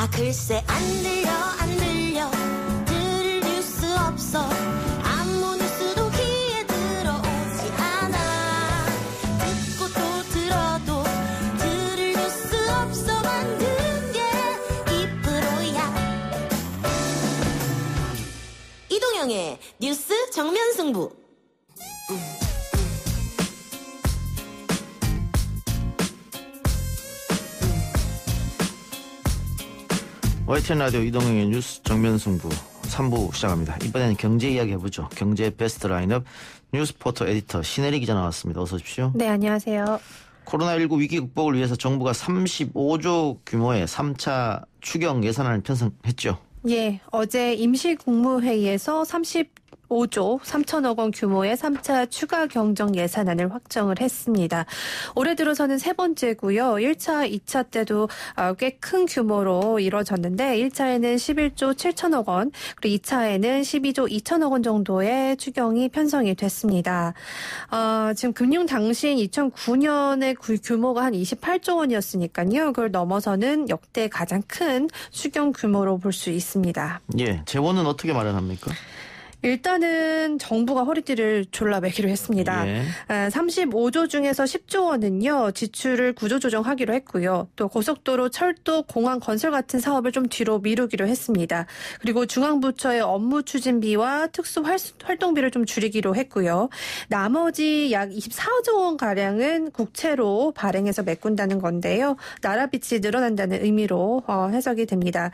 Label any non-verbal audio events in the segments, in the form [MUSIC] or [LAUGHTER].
아 글쎄 안 들려 안 들려 들을 뉴스 없어 아무 뉴스도 귀에 들어오지 않아 듣고 또 들어도 들을 뉴스 없어 만든 게 입으로야 이동형의 뉴스 정면승부 YTN 라디오 이동형의 뉴스 정면승부 3부 시작합니다. 이번에는 경제 이야기 해보죠. 경제 베스트 라인업 뉴스포터 에디터 신혜리 기자 나왔습니다. 어서 오십시오. 네, 안녕하세요. 코로나19 위기 극복을 위해서 정부가 35조 규모의 3차 추경 예산안을 편성했죠. 예, 어제 임시국무회의에서 30 5조 3천억 원 규모의 3차 추가 경정 예산안을 확정을 했습니다. 올해 들어서는 세 번째고요. 1차, 2차 때도 어, 꽤큰 규모로 이뤄졌는데 1차에는 11조 7천억 원, 그리고 2차에는 12조 2천억 원 정도의 추경이 편성이 됐습니다. 어, 지금 금융 당시인 2009년의 규모가 한 28조 원이었으니까요. 그걸 넘어서는 역대 가장 큰 추경 규모로 볼 수 있습니다. 예, 재원은 어떻게 마련합니까? 일단은 정부가 허리띠를 졸라매기로 했습니다. 예. 35조 아, 중에서 10조 원은요 지출을 구조조정하기로 했고요. 또 고속도로, 철도, 공항 건설 같은 사업을 좀 뒤로 미루기로 했습니다. 그리고 중앙부처의 업무 추진비와 특수 활동비를 좀 줄이기로 했고요. 나머지 약 24조 원 가량은 국채로 발행해서 메꾼다는 건데요. 나라 빚이 늘어난다는 의미로 어, 해석이 됩니다.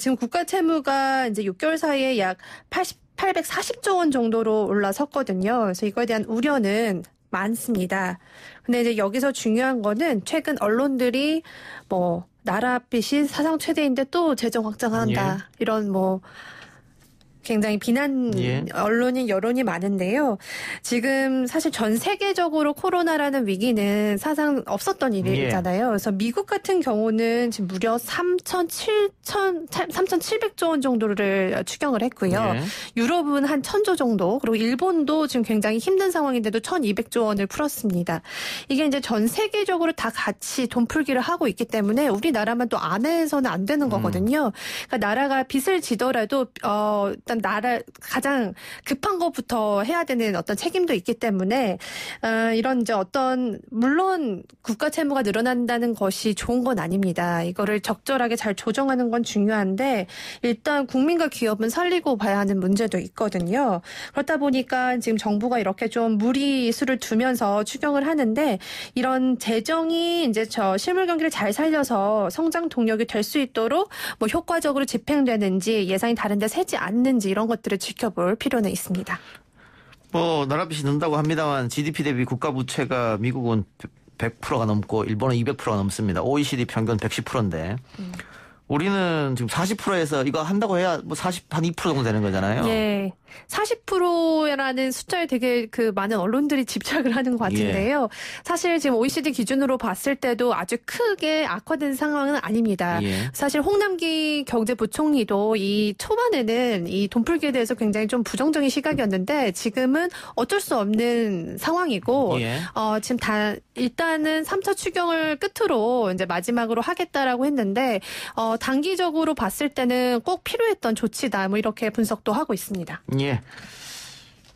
지금 국가 채무가 이제 6개월 사이에 약 80. 840조 원 정도로 올라섰거든요. 그래서 이거에 대한 우려는 많습니다. 근데 이제 여기서 중요한 거는 최근 언론들이 뭐 나라 빚이 사상 최대인데 또 재정 확장한다. 예. 이런 뭐 굉장히 비난 예. 언론인 여론이 많은데요. 지금 사실 전 세계적으로 코로나라는 위기는 사상 없었던 예. 일이잖아요. 예. 그래서 미국 같은 경우는 지금 무려 3,700조 3 7 0조원 정도를 추경을 했고요. 예. 유럽은 한 1,000조 정도, 그리고 일본도 지금 굉장히 힘든 상황인데도 1,200조 원을 풀었습니다. 이게 이제 전 세계적으로 다 같이 돈 풀기를 하고 있기 때문에 우리나라만 또 안에서는 안 되는 음. 거거든요. 그러니까 나라가 빚을 지더라도 어 일단 어떤 나라 가장 급한 것부터 해야 되는 어떤 책임도 있기 때문에 어, 이런 이제 어떤 물론 국가 채무가 늘어난다는 것이 좋은 건 아닙니다. 이거를 적절하게 잘 조정하는 건 중요한데 일단 국민과 기업은 살리고 봐야 하는 문제도 있거든요. 그렇다 보니까 지금 정부가 이렇게 좀 무리수를 두면서 추경을 하는데 이런 재정이 이제 저 실물 경기를 잘 살려서 성장 동력이 될 수 있도록 뭐 효과적으로 집행되는지 예상이 다른데 세지 않는 하는지 이런 것들을 지켜볼 필요는 있습니다. 뭐 나라빚이 는다고 합니다만 GDP 대비 국가 부채가 미국은 100%가 넘고 일본은 200%가 넘습니다. OECD 평균 110%인데 음. 우리는 지금 40%에서 이거 한다고 해야 뭐40한2% 정도 되는 거잖아요. 예. 40%라는 숫자에 되게 그 많은 언론들이 집착을 하는 것 예. 같은데요. 예. 사실 지금 OECD 기준으로 봤을 때도 아주 크게 악화된 상황은 아닙니다. 예. 사실 홍남기 경제부총리도 이 초반에는 이 돈풀기에 대해서 굉장히 좀 부정적인 시각이었는데 지금은 어쩔 수 없는 상황이고 예. 어, 지금 다 일단은 3차 추경을 끝으로 이제 마지막으로 하겠다라고 했는데 어, 단기적으로 봤을 때는 꼭 필요했던 조치다 뭐 이렇게 분석도 하고 있습니다. 예. 예.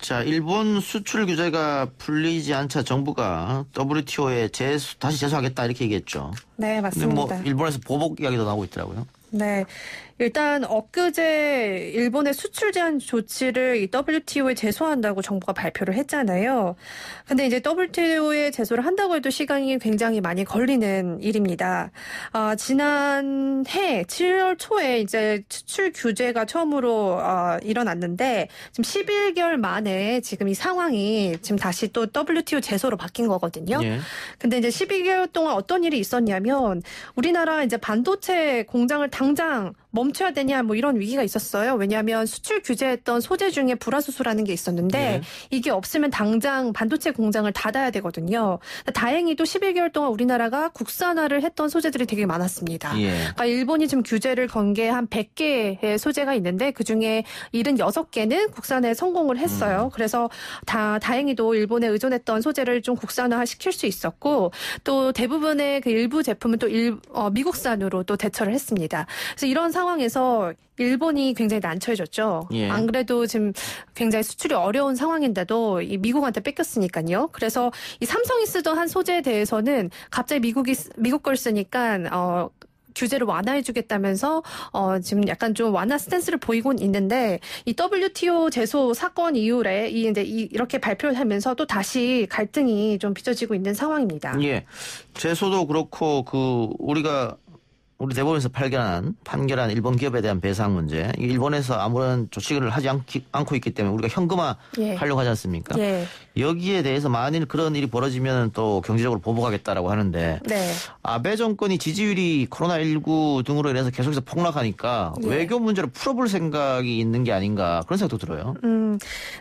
자, 일본 수출 규제가 풀리지 않자 정부가 WTO에 재수, 다시 재수하겠다 이렇게 얘기했죠. 네, 뭐 맞습니다. 뭐 일본에서 보복 이야기도 나오고 있더라고요. 네. 일단 엊그제 일본의 수출 제한 조치를 이 WTO에 제소한다고 정부가 발표를 했잖아요. 근데 이제 WTO에 제소를 한다고 해도 시간이 굉장히 많이 걸리는 일입니다. 아, 지난해 7월 초에 이제 수출 규제가 처음으로 어, 일어났는데 지금 11개월 만에 지금 이 상황이 지금 다시 또 WTO 제소로 바뀐 거거든요. 예. 근데 이제 12개월 동안 어떤 일이 있었냐면 우리나라 이제 반도체 공장을 당장 멈춰야 되냐 뭐 이런 위기가 있었어요. 왜냐하면 수출 규제했던 소재 중에 불화수소라는 게 있었는데 네. 이게 없으면 당장 반도체 공장을 닫아야 되거든요. 다행히도 11개월 동안 우리나라가 국산화를 했던 소재들이 되게 많았습니다. 예. 그러니까 일본이 지금 규제를 건 게 한 100개의 소재가 있는데 그 중에 76개는 국산에 성공을 했어요. 음. 그래서 다 다행히도 일본에 의존했던 소재를 좀 국산화 시킬 수 있었고 또 대부분의 그 일부 제품은 또 일, 어, 미국산으로 또 대처를 했습니다. 그래서 이런 상황에서 일본이 굉장히 난처해졌죠. 예. 안 그래도 지금 굉장히 수출이 어려운 상황인데도 이 미국한테 뺏겼으니까요. 그래서 이 삼성이 쓰던 한 소재에 대해서는 갑자기 미국이 미국 걸 쓰니까 어 규제를 완화해주겠다면서 어, 지금 약간 좀 완화 스탠스를 보이곤 있는데 이 WTO 제소 사건 이후에 이 이제 이, 이렇게 발표를 하면서 또 다시 갈등이 좀 빚어지고 있는 상황입니다. 예, 제소도 그렇고 그 우리가 우리 대법원에서 발견한 판결한 일본 기업에 대한 배상 문제 일본에서 아무런 조치를 하지 않기, 않고 있기 때문에 우리가 현금화 예. 하려고 하지 않습니까? 예. 여기에 대해서 만일 그런 일이 벌어지면 또 경제적으로 보복하겠다라고 하는데 네. 아베 정권이 지지율이 코로나19 등으로 인해서 계속해서 폭락하니까 예. 외교 문제를 풀어볼 생각이 있는 게 아닌가 그런 생각도 들어요. 음,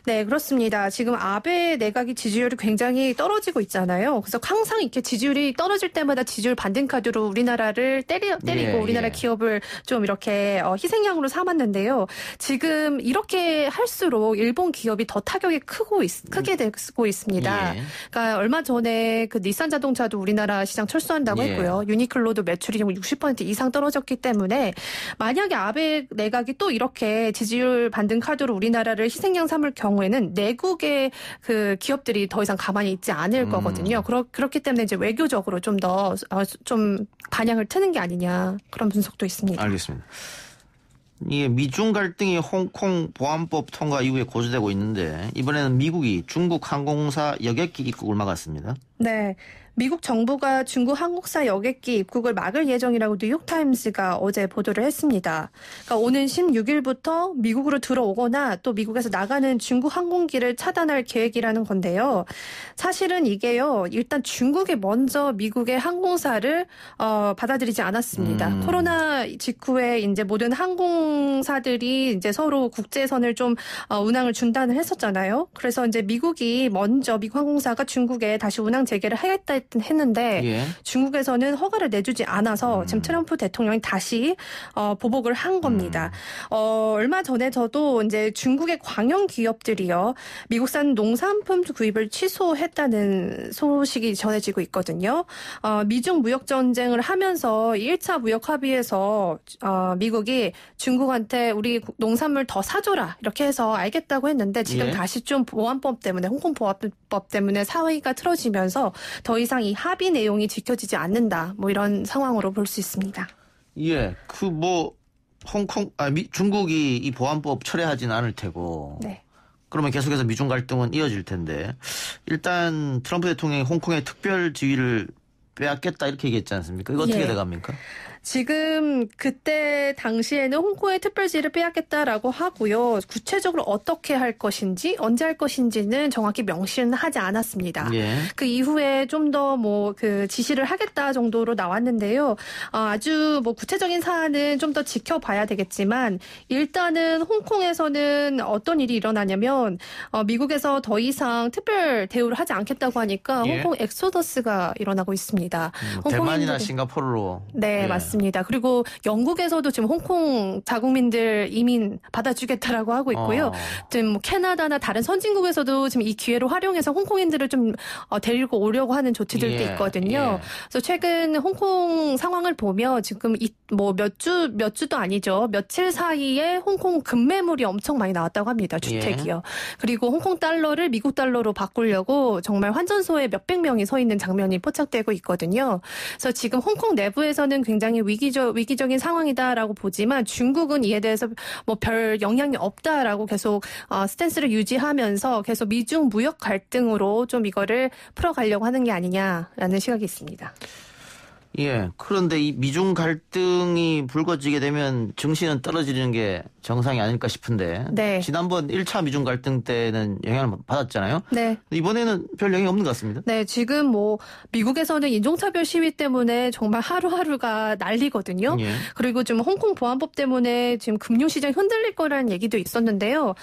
네 그렇습니다. 지금 아베 내각이 지지율이 굉장히 떨어지고 있잖아요. 그래서 항상 이렇게 지지율이 떨어질 때마다 지지율 반등 카드로 우리나라를 때려 때리고 예, 예. 우리나라 예. 기업을 좀 이렇게 어, 희생양으로 삼았는데요. 지금 이렇게 할수록 일본 기업이 더 타격이 크고 있, 크게 음. 되고 있습니다. 예. 그러니까 얼마 전에 그 닛산 자동차도 우리나라 시장 철수한다고 예. 했고요. 유니클로도 매출이 60% 이상 떨어졌기 때문에 만약에 아베 내각이 또 이렇게 지지율 반등 카드로 우리나라를 희생양 삼을 경우에는 내국의 그 기업들이 더 이상 가만히 있지 않을 음. 거거든요. 그렇, 그렇기 때문에 이제 외교적으로 좀 더좀 어, 좀 반향을 트는 게 아니냐. 그런 분석도 있습니다. 알겠습니다. 이 미중 갈등이 홍콩 보안법 통과 이후에 고조되고 있는데 이번에는 미국이 중국 항공사 여객기 입국을 막았습니다. 네. 미국 정부가 중국 항공사 여객기 입국을 막을 예정이라고 뉴욕타임스가 어제 보도를 했습니다. 그러니까 오는 16일부터 미국으로 들어오거나 또 미국에서 나가는 중국 항공기를 차단할 계획이라는 건데요. 사실은 이게요. 일단 중국이 먼저 미국의 항공사를 어, 받아들이지 않았습니다. 음. 코로나 직후에 이제 모든 항공사들이 이제 서로 국제선을 좀 어, 운항을 중단을 했었잖아요. 그래서 이제 미국이 먼저 미국 항공사가 중국에 다시 운항 재개를 하겠다 했는데 예. 중국에서는 허가를 내주지 않아서 음. 지금 트럼프 대통령이 다시 어, 보복을 한 겁니다. 음. 어, 얼마 전에 저도 이제 중국의 광영 기업들이요 미국산 농산품 구입을 취소했다는 소식이 전해지고 있거든요. 어, 미중 무역 전쟁을 하면서 1차 무역 합의에서 어, 미국이 중국한테 우리 농산물 더 사줘라 이렇게 해서 알겠다고 했는데 지금 예. 다시 좀 보안법 때문에 홍콩 보안법 때문에 사회가 틀어지면서 있어서 더 이상 이 합의 내용이 지켜지지 않는다. 뭐 이런 상황으로 볼 수 있습니다. 예, 그 뭐 홍콩 아 미, 중국이 이 보안법 철회하진 않을 테고. 네. 그러면 계속해서 미중 갈등은 이어질 텐데 일단 트럼프 대통령이 홍콩의 특별 지위를 빼앗겠다 이렇게 얘기했지 않습니까? 이거 어떻게 예. 돼갑니까? 지금 그때 당시에는 홍콩의 특별지를 빼앗겠다라고 하고요. 구체적으로 어떻게 할 것인지 언제 할 것인지는 정확히 명시는 하지 않았습니다. 예. 그 이후에 좀 더 뭐 그 지시를 하겠다 정도로 나왔는데요. 아, 아주 뭐 구체적인 사안은 좀 더 지켜봐야 되겠지만 일단은 홍콩에서는 어떤 일이 일어나냐면 어, 미국에서 더 이상 특별 대우를 하지 않겠다고 하니까 예. 홍콩 엑소더스가 일어나고 있습니다. 음, 대만이나 싱가포르로. 네, 예. 맞습니다. 있습니다. 그리고 영국에서도 지금 홍콩 자국민들 이민 받아주겠다라고 하고 있고요. 어. 지금 뭐 캐나다나 다른 선진국에서도 지금 이 기회를 활용해서 홍콩인들을 좀 어, 데리고 오려고 하는 조치들도 예. 있거든요. 예. 그래서 최근 홍콩 상황을 보면 지금 뭐몇 주, 몇 주도 아니죠. 며칠 사이에 홍콩 급매물이 엄청 많이 나왔다고 합니다. 예. 주택이요. 그리고 홍콩 달러를 미국 달러로 바꾸려고 정말 환전소에 몇백 명이 서 있는 장면이 포착되고 있거든요. 그래서 지금 홍콩 내부에서는 굉장히 위기적 위기적인 상황이다라고 보지만 중국은 이에 대해서 뭐 별 영향이 없다라고 계속 어, 스탠스를 유지하면서 계속 미중 무역 갈등으로 좀 이거를 풀어가려고 하는 게 아니냐라는 시각이 있습니다. 예. 그런데 이 미중 갈등이 불거지게 되면 증시는 떨어지는 게 정상이 아닐까 싶은데 네. 지난번 1차 미중 갈등 때는 영향을 받았잖아요. 네. 이번에는 별 영향이 없는 것 같습니다. 네, 지금 뭐 미국에서는 인종차별 시위 때문에 정말 하루하루가 난리거든요. 예. 그리고 지금 홍콩 보안법 때문에 지금 금융시장 흔들릴 거라는 얘기도 있었는데요.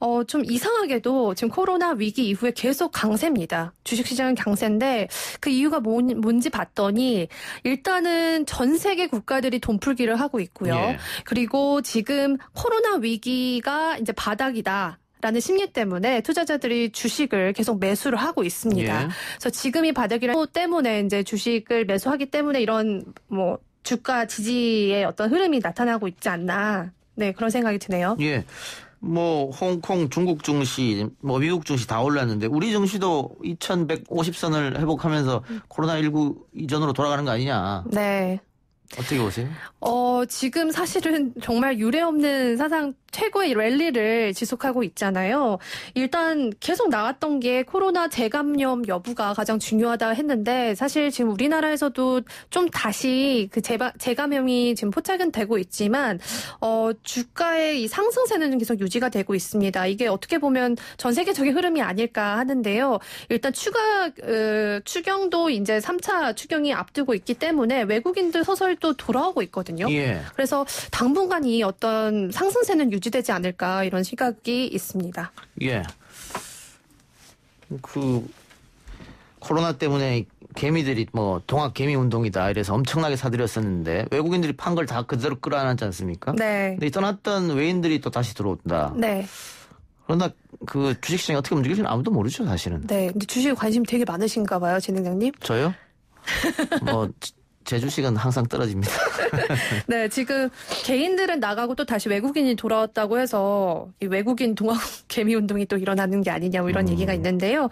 어, 좀 이상하게도 지금 코로나 위기 이후에 계속 강세입니다. 주식시장은 강세인데 그 이유가 뭐, 뭔, 지 봤더니 일단은 전 세계 국가들이 돈풀기를 하고 있고요. 예. 그리고 지금 코로나 위기가 이제 바닥이다. 라는 심리 때문에 투자자들이 주식을 계속 매수를 하고 있습니다. 예. 그래서 지금이 바닥이라고 때문에 이제 주식을 매수하기 때문에 이런 뭐 주가 지지의 어떤 흐름이 나타나고 있지 않나. 네, 그런 생각이 드네요. 예. 뭐 홍콩, 중국 증시, 뭐 미국 증시 다 올랐는데 우리 증시도 2,150선을 회복하면서 코로나 19 이전으로 돌아가는 거 아니냐? 네. 어떻게 보세요? 어, 지금 사실은 정말 유례 없는 사상 최고의 랠리를 지속하고 있잖아요. 일단 계속 나왔던 게 코로나 재감염 여부가 가장 중요하다 했는데 사실 지금 우리나라에서도 좀 다시 그 재바, 재감염이 지금 포착은 되고 있지만 어, 주가의 이 상승세는 계속 유지가 되고 있습니다. 이게 어떻게 보면 전 세계적인 흐름이 아닐까 하는데요. 일단 추가 으, 어, 추경도 이제 3차 추경이 앞두고 있기 때문에 외국인들 서서히 또 돌아오고 있거든요. 예. 그래서 당분간 이 어떤 상승세는 유지되지 않을까 이런 시각이 있습니다. 예. 그 코로나 때문에 개미들이 뭐 동학 개미 운동이다 이래서 엄청나게 사들였었는데 외국인들이 판 걸 다 그대로 끌어안았지 않습니까? 네. 근데 떠났던 외인들이 또 다시 들어온다. 네. 그러나 그 주식시장이 어떻게 움직일지는 아무도 모르죠 사실은. 네. 근데 주식에 관심 되게 많으신가 봐요 진행장님. 저요? [LAUGHS] 뭐 제주시간 항상 떨어집니다. [LAUGHS] 네, 지금 개인들은 나가고 또 다시 외국인이 돌아왔다고 해서 이 외국인 동학 [LAUGHS] 개미 운동이 또 일어나는 게 아니냐 뭐 이런 음. 얘기가 있는데요.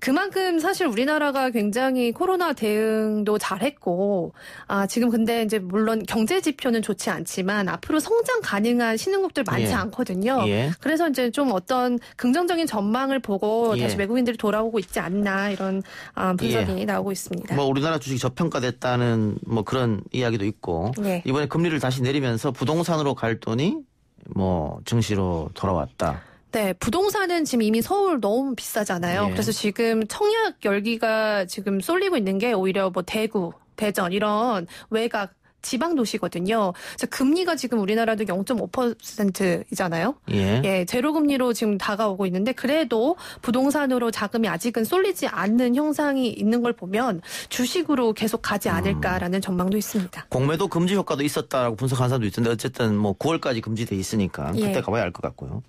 그만큼 사실 우리나라가 굉장히 코로나 대응도 잘했고 아 지금 근데 이제 물론 경제 지표는 좋지 않지만 앞으로 성장 가능한 신흥국들 많지 예. 않거든요. 예. 그래서 이제 좀 어떤 긍정적인 전망을 보고 예. 다시 외국인들이 돌아오고 있지 않나 이런 아, 분석이 예. 나오고 있습니다. 뭐 우리나라 주식 저평가됐다는 뭐 그런 이야기도 있고 네. 이번에 금리를 다시 내리면서 부동산으로 갈 돈이 뭐 증시로 돌아왔다. 네, 부동산은 지금 이미 서울 너무 비싸잖아요. 예. 그래서 지금 청약 열기가 지금 쏠리고 있는 게 오히려 뭐 대구, 대전 이런 외곽 지방 도시거든요. 그래서 금리가 지금 우리나라도 0.5%이잖아요. 예. 예, 제로 금리로 지금 다가오고 있는데 그래도 부동산으로 자금이 아직은 쏠리지 않는 형상이 있는 걸 보면 주식으로 계속 가지 않을까라는 음. 전망도 있습니다. 공매도 금지 효과도 있었다라고 분석한 사람도 있던데 어쨌든 뭐 9월까지 금지돼 있으니까 예. 그때 가봐야 알 것 같고요.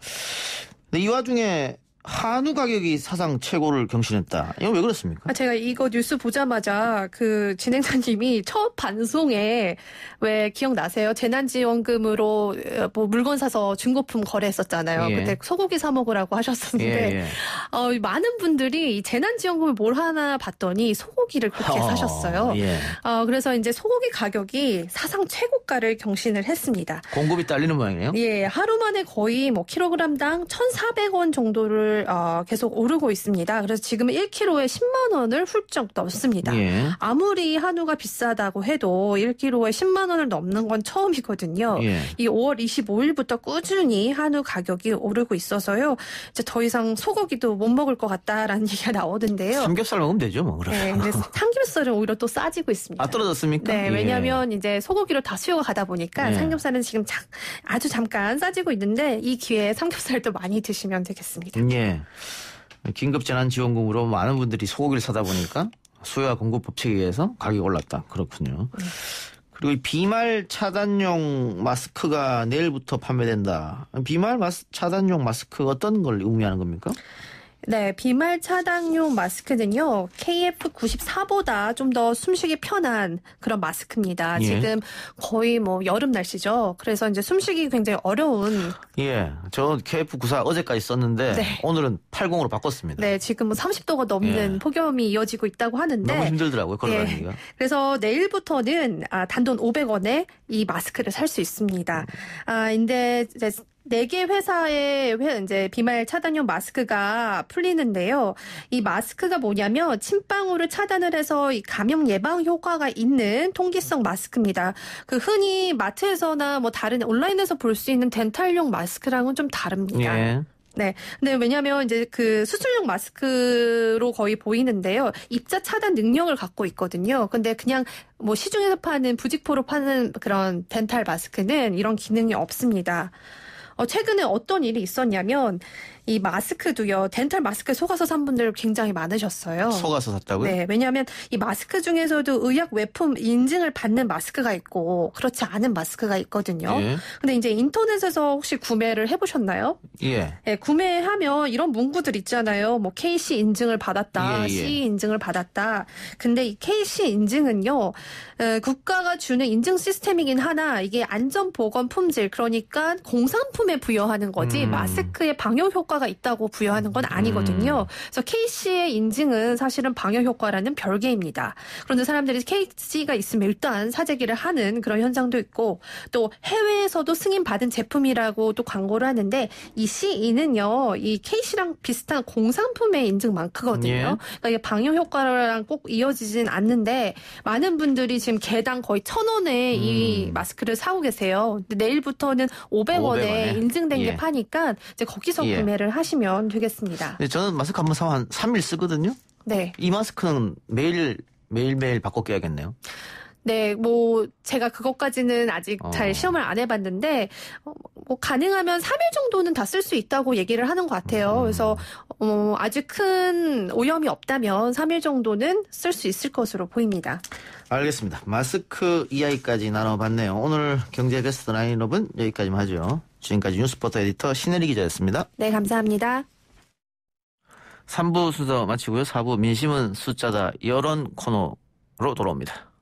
근데 이 와중에 한우 가격이 사상 최고를 경신했다. 이건 왜 그렇습니까? 아, 제가 이거 뉴스 보자마자 그 진행자님이 첫 방송에 왜 기억나세요? 재난지원금으로 어, 뭐 물건 사서 중고품 거래했었잖아요. 예. 그때 소고기 사 먹으라고 하셨었는데 예, 예. 어, 많은 분들이 이 재난지원금을 뭘 하나 봤더니 소고기를 그렇게 어, 사셨어요. 예. 어, 그래서 이제 소고기 가격이 사상 최고가를 경신을 했습니다. 공급이 딸리는 모양이에요? 예, 하루 만에 거의 뭐 킬로그램당 1,400원 정도를 가격을 어, 계속 오르고 있습니다. 그래서 지금 1kg에 10만 원을 훌쩍 넘습니다. 예. 아무리 한우가 비싸다고 해도 1kg에 10만 원을 넘는 건 처음이거든요. 예. 이 5월 25일부터 꾸준히 한우 가격이 오르고 있어서요. 이제 더 이상 소고기도 못 먹을 것 같다라는 [LAUGHS] 얘기가 나오는데요. 삼겹살 먹으면 되죠, 뭐 그러면. 네, 근데 [LAUGHS] 삼겹살은 오히려 또 싸지고 있습니다. 아 떨어졌습니까? 네, 예. 왜냐하면 이제 소고기로 다 수요가 가다 보니까 예. 삼겹살은 지금 자, 아주 잠깐 싸지고 있는데 이 기회에 삼겹살도 많이 드시면 되겠습니다. 예. 예. 긴급재난지원금으로 많은 분들이 소고기를 사다 보니까 수요와 공급 법칙에 의해서 가격이 올랐다. 그렇군요. 그리고 비말 차단용 마스크가 내일부터 판매된다. 비말 마스, 차단용 마스크 어떤 걸 의미하는 겁니까? 네, 비말 차단용 마스크는요, KF94보다 좀 더 숨쉬기 편한 그런 마스크입니다. 예. 지금 거의 뭐 여름 날씨죠. 그래서 이제 숨쉬기 굉장히 어려운. [GASPS] 예, 저 KF94 어제까지 썼는데 네. 오늘은 80으로 바꿨습니다. 네, 지금 뭐 30도가 넘는 예. 폭염이 이어지고 있다고 하는데 너무 힘들더라고요, 걸어다니기가. 예. 그래서 내일부터는 아, 단돈 500원에 이 마스크를 살 수 있습니다. 음. 아, 근데 이제 네개 회사의 이제 비말 차단용 마스크가 풀리는데요. 이 마스크가 뭐냐면 침방울을 차단을 해서 이 감염 예방 효과가 있는 통기성 마스크입니다. 그 흔히 마트에서나 뭐 다른 온라인에서 볼 수 있는 덴탈용 마스크랑은 좀 다릅니다. 예. 네. 근데 왜냐면 이제 그 수술용 마스크로 거의 보이는데요. 입자 차단 능력을 갖고 있거든요. 근데 그냥 뭐 시중에서 파는 부직포로 파는 그런 덴탈 마스크는 이런 기능이 없습니다. 어, 최근에 어떤 일이 있었냐면 이 마스크도요. 덴탈 마스크 속아서 산 분들 굉장히 많으셨어요. 속아서 샀다고요? 네. 왜냐하면 이 마스크 중에서도 의약 외품 인증을 받는 마스크가 있고 그렇지 않은 마스크가 있거든요. 예. 근데 이제 인터넷에서 혹시 구매를 해보셨나요? 예. 네, 구매하면 이런 문구들 있잖아요. 뭐 KC 인증을 받았다, 예, 예, C 인증을 받았다. 근데 이 KC 인증은요, 어, 국가가 주는 인증 시스템이긴 하나 이게 안전 보건 품질 그러니까 공산품에 부여하는 거지 음. 마스크의 방역 효과 효과가 있다고 부여하는 건 아니거든요. 음. 그래서 KC의 인증은 사실은 방역 효과라는 별개입니다. 그런데 사람들이 KC가 있으면 일단 사재기를 하는 그런 현상도 있고 또 해외에서도 승인 받은 제품이라고 또 광고를 하는데 이 CE는요 이 KC랑 비슷한 공산품의 인증 마크거든요. 예. 그러니까 이게 방역 효과랑 꼭 이어지진 않는데 많은 분들이 지금 개당 거의 천 원에 음. 이 마스크를 사고 계세요. 근데 내일부터는 500원에, 500원에. 인증된 예. 게 파니까 이제 거기서 예. 구매를 구매를 하시면 되겠습니다. 네, 저는 마스크 한 번 사면 한 3일 쓰거든요. 네. 이 마스크는 매일 매일매일 바꿔 껴야겠네요. 네, 뭐 제가 그것까지는 아직 어. 잘 시험을 안 해봤는데 어, 뭐 가능하면 3일 정도는 다 쓸 수 있다고 얘기를 하는 것 같아요. 음. 그래서 어, 아주 큰 오염이 없다면 3일 정도는 쓸 수 있을 것으로 보입니다. 알겠습니다. 마스크 이야기까지 나눠봤네요. 오늘 경제 베스트 라인업은 여기까지만 하죠. 지금까지 뉴스포터 에디터 신혜리 기자였습니다. 네, 감사합니다. 3부 순서 마치고요. 4부 민심은 숫자다 여론 코너로 돌아옵니다.